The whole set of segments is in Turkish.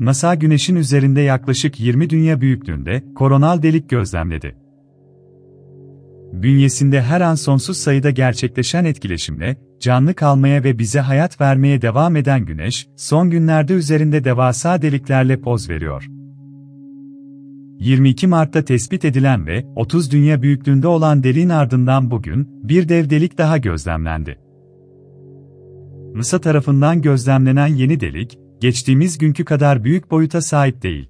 NASA Güneş'in üzerinde yaklaşık 20 dünya büyüklüğünde koronal delik gözlemledi. Bünyesinde her an sonsuz sayıda gerçekleşen etkileşimle canlı kalmaya ve bize hayat vermeye devam eden Güneş, son günlerde üzerinde devasa deliklerle poz veriyor. 22 Mart'ta tespit edilen ve 30 dünya büyüklüğünde olan deliğin ardından bugün bir dev delik daha gözlemlendi. NASA tarafından gözlemlenen yeni delik, geçtiğimiz günkü kadar büyük boyuta sahip değil.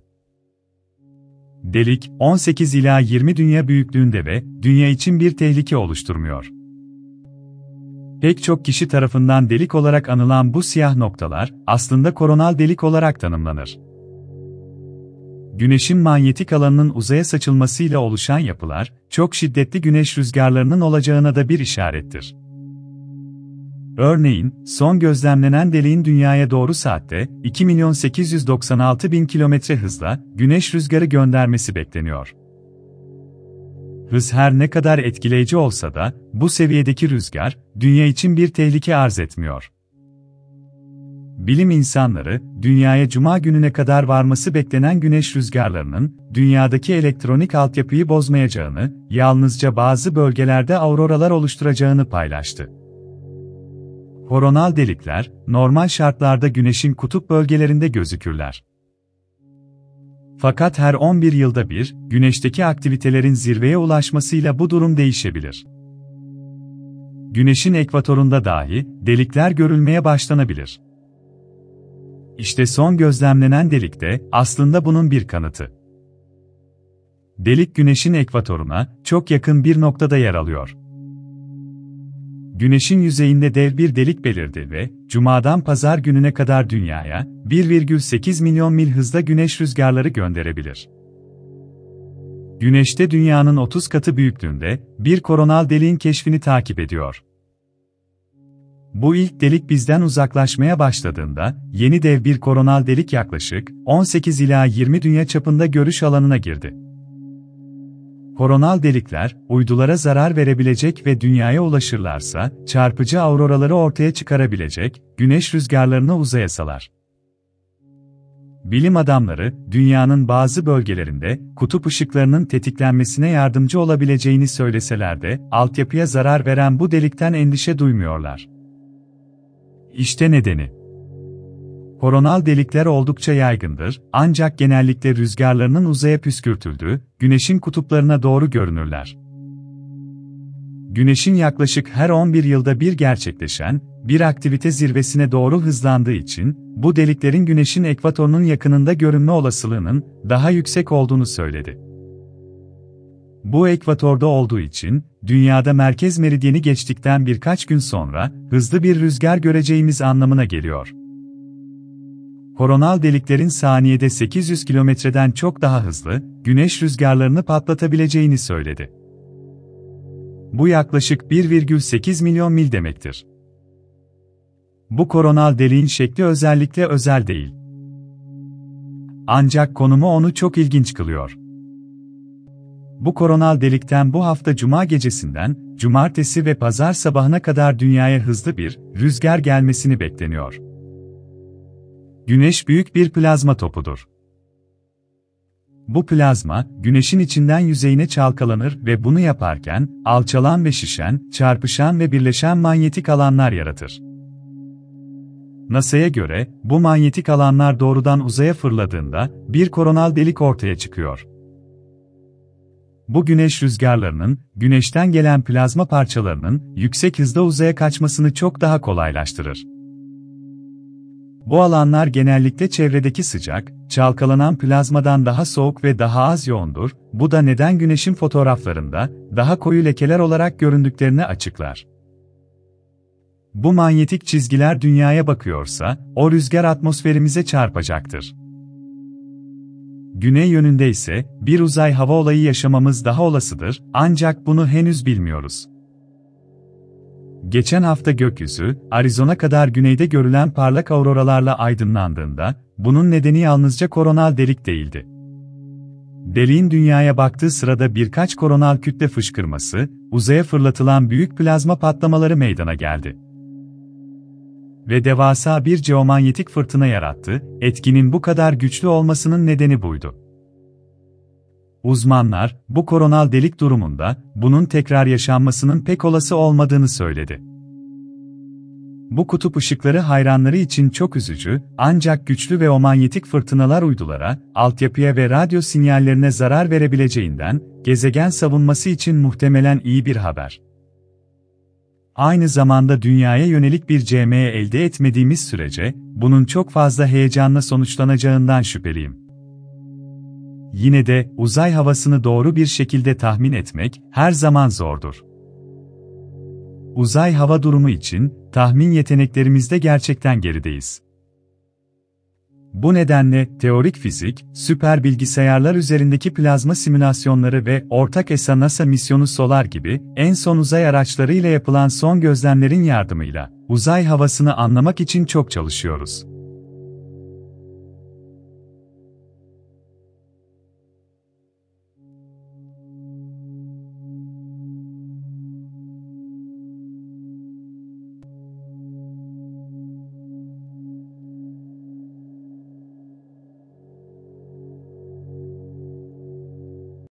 Delik, 18 ila 20 dünya büyüklüğünde ve dünya için bir tehlike oluşturmuyor. Pek çok kişi tarafından delik olarak anılan bu siyah noktalar aslında koronal delik olarak tanımlanır. Güneşin manyetik alanının uzaya saçılmasıyla oluşan yapılar, çok şiddetli güneş rüzgarlarının olacağına da bir işarettir. Örneğin, son gözlemlenen deliğin dünyaya doğru saatte 2.896.000 milyon kilometre hızla güneş rüzgarı göndermesi bekleniyor. Hız her ne kadar etkileyici olsa da, bu seviyedeki rüzgar, dünya için bir tehlike arz etmiyor. Bilim insanları, dünyaya cuma gününe kadar varması beklenen güneş rüzgarlarının, dünyadaki elektronik altyapıyı bozmayacağını, yalnızca bazı bölgelerde auroralar oluşturacağını paylaştı. Koronal delikler, normal şartlarda Güneş'in kutup bölgelerinde gözükürler. Fakat her 11 yılda bir, Güneş'teki aktivitelerin zirveye ulaşmasıyla bu durum değişebilir. Güneş'in ekvatorunda dahi delikler görülmeye başlanabilir. İşte son gözlemlenen delik de aslında bunun bir kanıtı. Delik Güneş'in ekvatoruna çok yakın bir noktada yer alıyor. Güneş'in yüzeyinde dev bir delik belirdi ve, Cuma'dan Pazar gününe kadar Dünya'ya, 1,8 milyon mil hızda Güneş rüzgarları gönderebilir. Güneş'te Dünya'nın 30 katı büyüklüğünde, bir koronal deliğin keşfini takip ediyor. Bu ilk delik bizden uzaklaşmaya başladığında, yeni dev bir koronal delik yaklaşık 18 ila 20 dünya çapında görüş alanına girdi. Koronal delikler, uydulara zarar verebilecek ve dünyaya ulaşırlarsa, çarpıcı auroraları ortaya çıkarabilecek, güneş rüzgarlarını uzaya salar. Bilim adamları, dünyanın bazı bölgelerinde kutup ışıklarının tetiklenmesine yardımcı olabileceğini söyleseler de, altyapıya zarar veren bu delikten endişe duymuyorlar. İşte nedeni. Koronal delikler oldukça yaygındır, ancak genellikle rüzgarlarının uzaya püskürtüldüğü, güneşin kutuplarına doğru görünürler. Güneşin yaklaşık her 11 yılda bir gerçekleşen, bir aktivite zirvesine doğru hızlandığı için, bu deliklerin güneşin ekvatorunun yakınında görünme olasılığının daha yüksek olduğunu söyledi. Bu ekvatorda olduğu için, dünyada merkez meridyeni geçtikten birkaç gün sonra, hızlı bir rüzgar göreceğimiz anlamına geliyor koronal deliklerin saniyede 800 kilometreden çok daha hızlı, güneş rüzgarlarını patlatabileceğini söyledi. Bu yaklaşık 1,8 milyon mil demektir. Bu koronal deliğin şekli özellikle özel değil. Ancak konumu onu çok ilginç kılıyor. Bu koronal delikten bu hafta cuma gecesinden, cumartesi ve pazar sabahına kadar dünyaya hızlı bir rüzgar gelmesini bekleniyor. Güneş büyük bir plazma topudur. Bu plazma, güneşin içinden yüzeyine çalkalanır ve bunu yaparken, alçalan ve şişen, çarpışan ve birleşen manyetik alanlar yaratır. NASA'ya göre, bu manyetik alanlar doğrudan uzaya fırladığında, bir koronal delik ortaya çıkıyor. Bu güneş rüzgarlarının, güneşten gelen plazma parçalarının, yüksek hızda uzaya kaçmasını çok daha kolaylaştırır. Bu alanlar genellikle çevredeki sıcak, çalkalanan plazmadan daha soğuk ve daha az yoğundur, bu da neden güneşin fotoğraflarında daha koyu lekeler olarak göründüklerini açıklar. Bu manyetik çizgiler dünyaya bakıyorsa, o rüzgar atmosferimize çarpacaktır. Güney yönünde ise bir uzay hava olayı yaşamamız daha olasıdır, ancak bunu henüz bilmiyoruz. Geçen hafta gökyüzü, Arizona kadar güneyde görülen parlak auroralarla aydınlandığında, bunun nedeni yalnızca koronal delik değildi. Deliğin dünyaya baktığı sırada birkaç koronal kütle fışkırması, uzaya fırlatılan büyük plazma patlamaları meydana geldi. Ve devasa bir geomanyetik fırtına yarattı, etkinin bu kadar güçlü olmasının nedeni buydu. Uzmanlar, bu koronal delik durumunda, bunun tekrar yaşanmasının pek olası olmadığını söyledi. Bu kutup ışıkları hayranları için çok üzücü, ancak güçlü ve o manyetik fırtınalar uydulara, altyapıya ve radyo sinyallerine zarar verebileceğinden, gezegen savunması için muhtemelen iyi bir haber. Aynı zamanda dünyaya yönelik bir CME elde etmediğimiz sürece, bunun çok fazla heyecanla sonuçlanacağından şüpheliyim. Yine de uzay havasını doğru bir şekilde tahmin etmek her zaman zordur. Uzay hava durumu için tahmin yeteneklerimizde gerçekten gerideyiz. Bu nedenle teorik fizik, süper bilgisayarlar üzerindeki plazma simülasyonları ve ortak ESA NASA misyonu Solar gibi en son uzay araçları ile yapılan son gözlemlerin yardımıyla uzay havasını anlamak için çok çalışıyoruz.